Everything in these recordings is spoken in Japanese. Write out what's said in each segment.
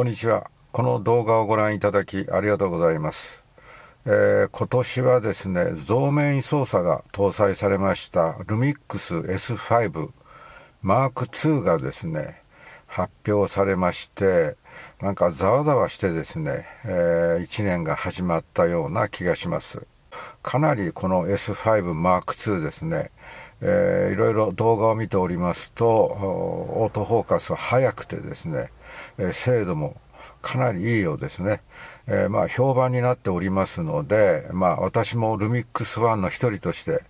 こんにちは。この動画をご覧いただきありがとうございます。えー、今年はですね、増面操作が搭載されましたルミックス S5 m ーク II がですね、発表されまして、なんかざわざわしてですね、えー、1年が始まったような気がします。かなりこの S5 Mark II ですね、えー、いろいろ動画を見ておりますと、オートフォーカスは速くてですね、え精度もかなりいいようですね。えー、まあ、評判になっておりますので、まあ、私もルミックスワンの一人として、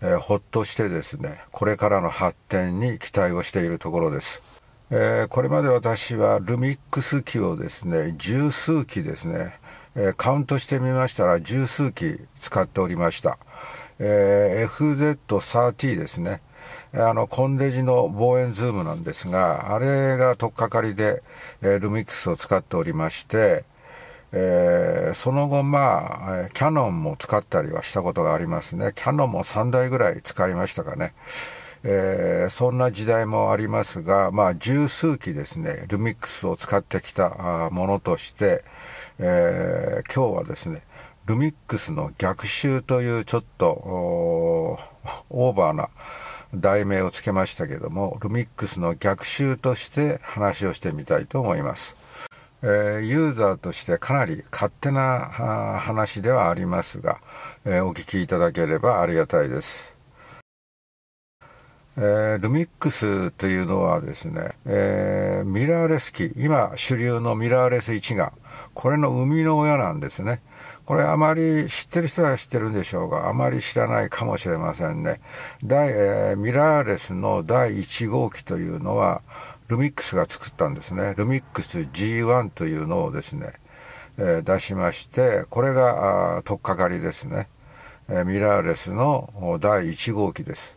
えー、ほっとしてですね、これからの発展に期待をしているところです。えー、これまで私はルミックス機をですね、十数機ですね、えカウントしてみましたら十数機使っておりました。えー、FZ30 ですね。あの、コンデジの望遠ズームなんですが、あれが取っかかりで、えー、ルミックスを使っておりまして、えー、その後、まあ、キャノンも使ったりはしたことがありますね。キャノンも3台ぐらい使いましたかね。えー、そんな時代もありますが、まあ、十数機ですね、ルミックスを使ってきたものとして、えー、今日はですね、ルミックスの逆襲というちょっとオーバーな題名をつけましたけども、ルミックスの逆襲として話をしてみたいと思います。えー、ユーザーとしてかなり勝手な話ではありますが、えー、お聞きいただければありがたいです。えー、ルミックスというのはですね、えー、ミラーレス機、今主流のミラーレス一眼、これの生みの親なんですね。これあまり知ってる人は知ってるんでしょうが、あまり知らないかもしれませんね。第えー、ミラーレスの第1号機というのは、ルミックスが作ったんですね。ルミックス G1 というのをですね、えー、出しまして、これが、とっかかりですね。えー、ミラーレスの第1号機です。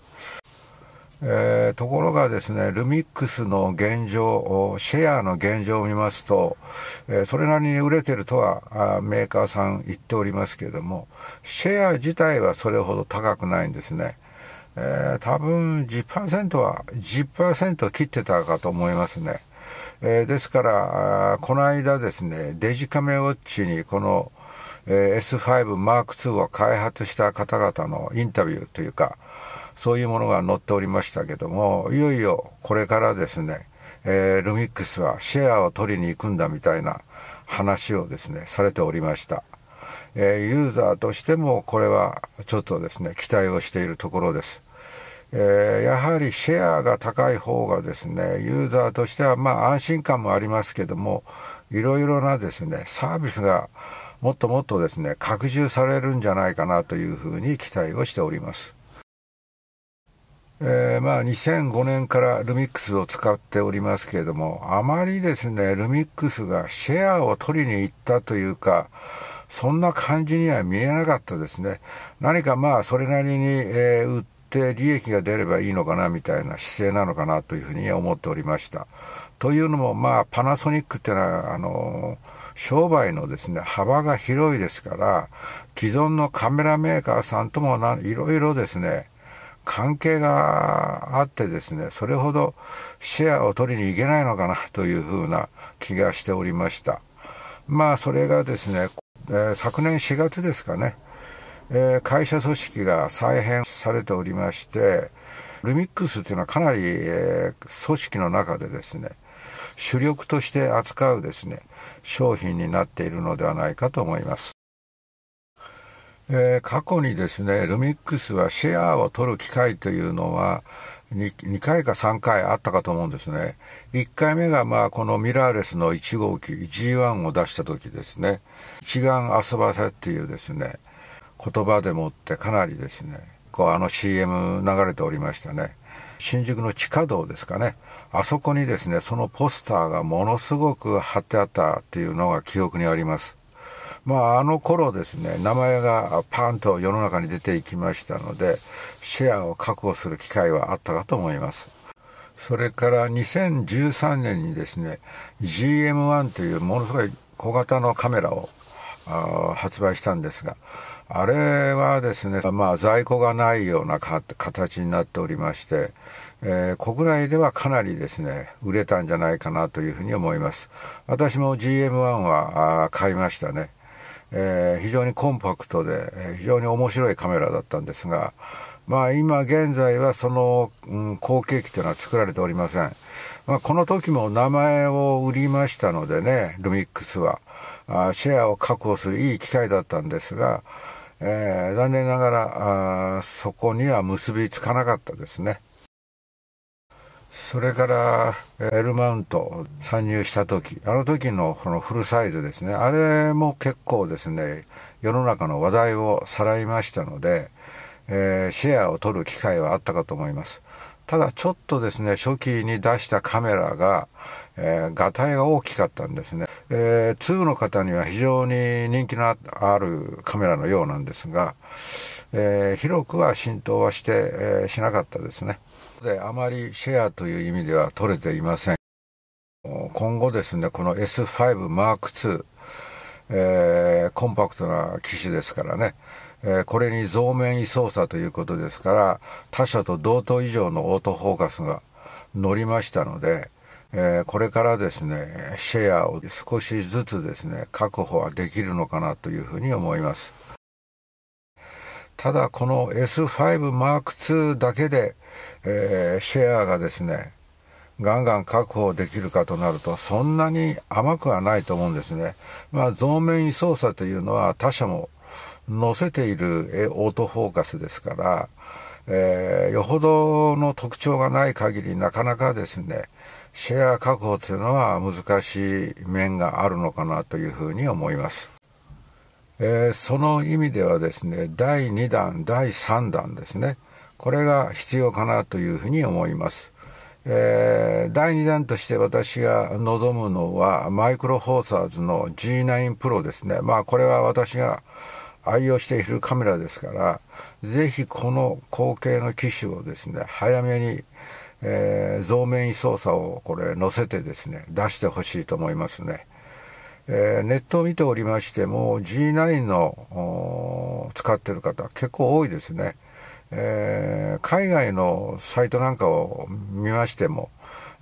えー、ところがですね、ルミックスの現状、シェアの現状を見ますと、えー、それなりに売れてるとはメーカーさん言っておりますけれども、シェア自体はそれほど高くないんですね。えー、多分10%は10%切ってたかと思いますね。えー、ですから、この間ですね、デジカメウォッチにこの、え S5 Mark II を開発した方々のインタビューというか、そういうものが載っておりましたけども、いよいよこれからですね、えー、ルミックスはシェアを取りに行くんだみたいな話をですね、されておりました。えー、ユーザーとしてもこれはちょっとですね、期待をしているところです。えー、やはりシェアが高い方がですね、ユーザーとしてはまあ安心感もありますけども、いろいろなですね、サービスがもっともっとですね、拡充されるんじゃないかなというふうに期待をしております。えー、まあ2005年からルミックスを使っておりますけれども、あまりですね、ルミックスがシェアを取りに行ったというか、そんな感じには見えなかったですね。何かまあそれなりに、えー、売って利益が出ればいいのかなみたいな姿勢なのかなというふうに思っておりました。というのもまあパナソニックっていうのは、あのー商売のですね、幅が広いですから、既存のカメラメーカーさんともいろいろですね、関係があってですね、それほどシェアを取りに行けないのかなというふうな気がしておりました。まあ、それがですね、えー、昨年4月ですかね、えー、会社組織が再編されておりまして、ルミックスというのはかなり、えー、組織の中でですね、主力として扱うですね、商品になっているのではないかと思います。えー、過去にですね、ルミックスはシェアを取る機会というのは2、2回か3回あったかと思うんですね。1回目が、まあ、このミラーレスの1号機、G1 を出した時ですね。一眼遊ばせっていうですね、言葉でもってかなりですね、こうあの CM 流れておりましたね。新宿の地下道ですかね。あそこにですね、そのポスターがものすごく貼ってあったっていうのが記憶にあります。まあ、あの頃ですね名前がパンと世の中に出ていきましたのでシェアを確保する機会はあったかと思いますそれから2013年にですね GM1 というものすごい小型のカメラを発売したんですがあれはですね、まあ、在庫がないような形になっておりまして、えー、国内ではかなりですね、売れたんじゃないかなというふうに思います。私も GM1 は買いましたね。えー、非常にコンパクトで、えー、非常に面白いカメラだったんですが、まあ今現在はその、うん、後継機というのは作られておりません。まあこの時も名前を売りましたのでね、ルミックスは。あシェアを確保するいい機会だったんですが、えー、残念ながらあそこには結びつかなかったですね。それから L マウント参入した時あの時のこのフルサイズですねあれも結構ですね世の中の話題をさらいましたので、えー、シェアを取る機会はあったかと思いますただちょっとですね初期に出したカメラが、えー、画体が大きかったんですね、えー、2の方には非常に人気のあるカメラのようなんですが、えー、広くは浸透はして、えしなかったですねであまりシェアという意味では取れていません今後ですねこの S5 Mark II、えー、コンパクトな機種ですからね、えー、これに増面位操作ということですから他社と同等以上のオートフォーカスが乗りましたので、えー、これからですねシェアを少しずつですね確保はできるのかなというふうに思います。ただこの S5 Mark II だけで、えー、シェアがですね、ガンガン確保できるかとなると、そんなに甘くはないと思うんですね。まあ、増面位操作というのは他社も載せているオートフォーカスですから、えー、よほどの特徴がない限りなかなかですね、シェア確保というのは難しい面があるのかなというふうに思います。えー、その意味ではですね第2弾第3弾ですねこれが必要かなというふうに思います。えー、第2弾として私が望むのはマイクロフォーサーズの G9 Pro ですね。まあこれは私が愛用しているカメラですから、ぜひこの後継の機種をですね、早めに、えー、増面位操作をこれ載せてですね、出してほしいと思いますね。えー、ネットを見ておりましても G9 の使ってる方結構多いですね、えー、海外のサイトなんかを見ましても、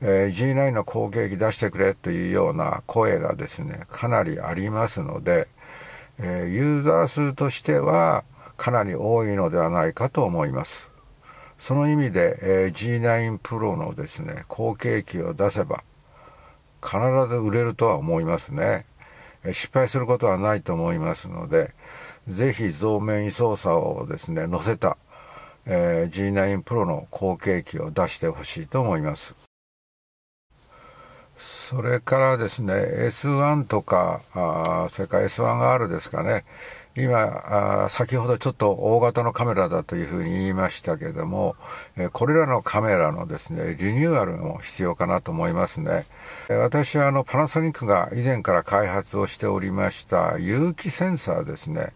えー、G9 の後継機出してくれというような声がですねかなりありますので、えユーザー数としてはかなり多いのではないかと思いますその意味で、え G9 Pro のですね後継機を出せば必ず売れるとは思いますね。失敗することはないと思いますので、ぜひ増面位操作をですね、載せた、えー、G9 Pro の後継機を出してほしいと思います。それからですね、S1 とか、あそれから S1R ですかね、今あ、先ほどちょっと大型のカメラだというふうに言いましたけども、えこれらのカメラのですね、リニューアルも必要かなと思いますね。私はあのパナソニックが以前から開発をしておりました有機センサーですね。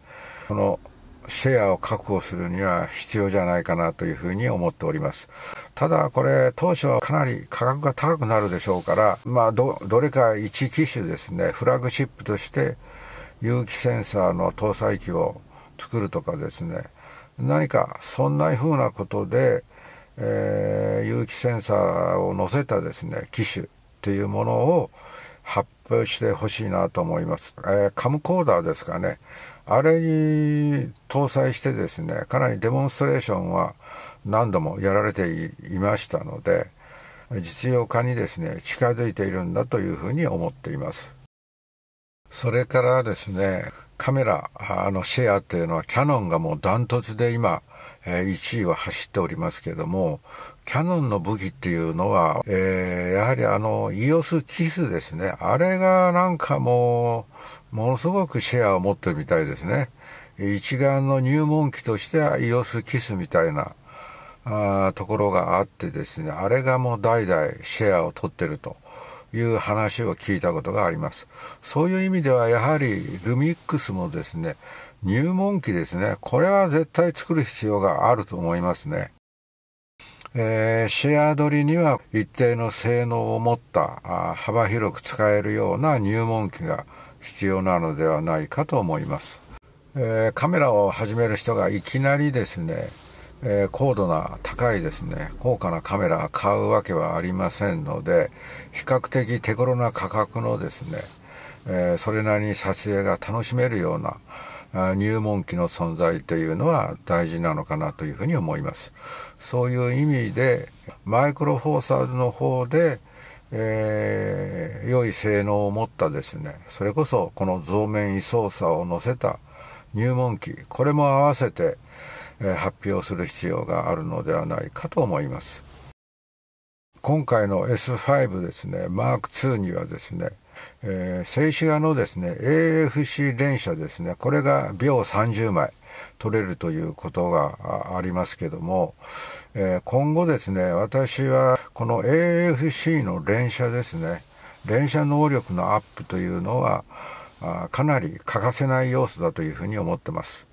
このシェアを確保するには必要じゃないかなというふうに思っております。ただこれ当初はかなり価格が高くなるでしょうから、まあど、どれか1機種ですね、フラグシップとして有機センサーの搭載機を作るとかですね何かそんなふうなことで、えー、有機センサーを載せたですね機種っていうものを発表してほしいなと思います、えー、カムコーダーですかねあれに搭載してですねかなりデモンストレーションは何度もやられていましたので実用化にですね近づいているんだというふうに思っています。それからですね、カメラのシェアっていうのはキヤノンがもうダントツで今、1位は走っておりますけども、キヤノンの武器っていうのは、えー、やはりあの、EOS キスですね。あれがなんかもう、ものすごくシェアを持ってるみたいですね。一眼の入門機としては EOS キスみたいなあところがあってですね、あれがもう代々シェアを取ってると。いう話を聞いたことがあります。そういう意味ではやはりルミックスもですね、入門機ですね、これは絶対作る必要があると思いますね。えー、シェア取りには一定の性能を持った幅広く使えるような入門機が必要なのではないかと思います。えー、カメラを始める人がいきなりですねえー、高度な高いですね高価なカメラ買うわけはありませんので比較的手頃な価格のですね、えー、それなりに撮影が楽しめるような入門機の存在というのは大事なのかなというふうに思いますそういう意味でマイクロフォーサーズの方で、えー、良い性能を持ったですねそれこそこの増面位操作を載せた入門機これも合わせて発表する必要があるのではないかと思います。今回の S5 ですね、M2 にはですね、えー、静止画のですね、AFC 連射ですね、これが秒30枚取れるということがありますけども、えー、今後ですね、私はこの AFC の連射ですね、連射能力のアップというのは、かなり欠かせない要素だというふうに思ってます。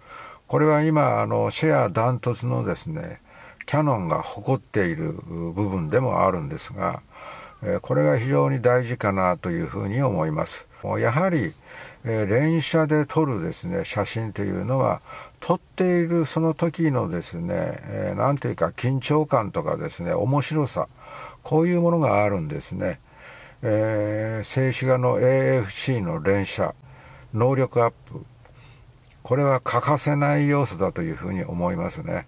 これは今あのシェアダントツのですねキャノンが誇っている部分でもあるんですがこれが非常に大事かなというふうに思います。やはり連写で撮るですね写真というのは撮っているその時のですね何というか緊張感とかですね面白さこういうものがあるんですね。えー、静止画の AFC の連写能力アップこれは欠かせない要素だというふうに思いますね。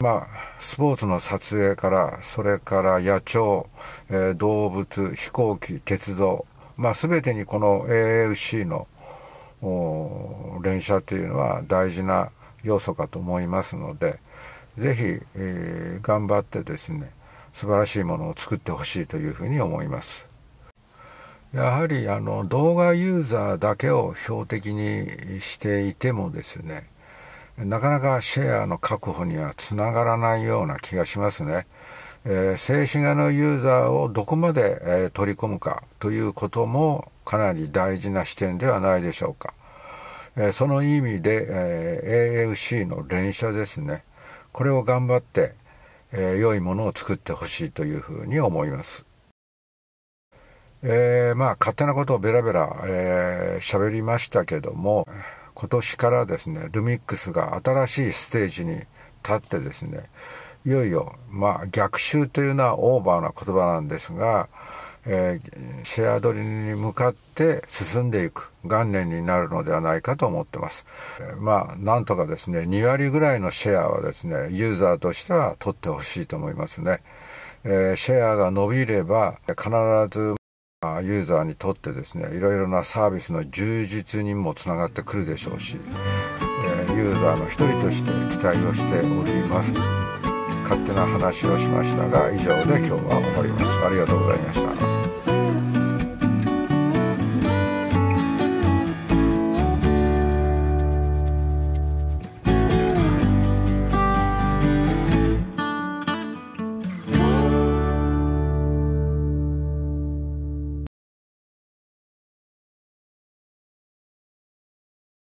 まあ、スポーツの撮影から、それから野鳥、えー、動物、飛行機、鉄道、まあ、全てにこの AFC の連射というのは大事な要素かと思いますので、ぜひ、えー、頑張ってですね、素晴らしいものを作ってほしいというふうに思います。やはりあの動画ユーザーだけを標的にしていてもですねなかなかシェアの確保にはつながらないような気がしますね。えー、静止画のユーザーをどこまで、えー、取り込むかということもかなり大事な視点ではないでしょうか。えー、その意味で、え AFC の連写ですね。これを頑張って、え良いものを作ってほしいというふうに思います。えー、まあ勝手なことをベラベラ喋、えー、りましたけども今年からですねルミックスが新しいステージに立ってですねいよいよ、まあ、逆襲というのはオーバーな言葉なんですが、えー、シェア取りに向かって進んでいく元年になるのではないかと思ってます。まあ、なんとかですね、2割ぐらいのシェアはですね、ユーザーとしては取ってほしいと思いますね。えー、シェアが伸びれば必ずユーザーにとってですねいろいろなサービスの充実にもつながってくるでしょうし、えユーザーの一人として期待をしております勝手な話をしましたが以上で今日は終わりますありがとうございました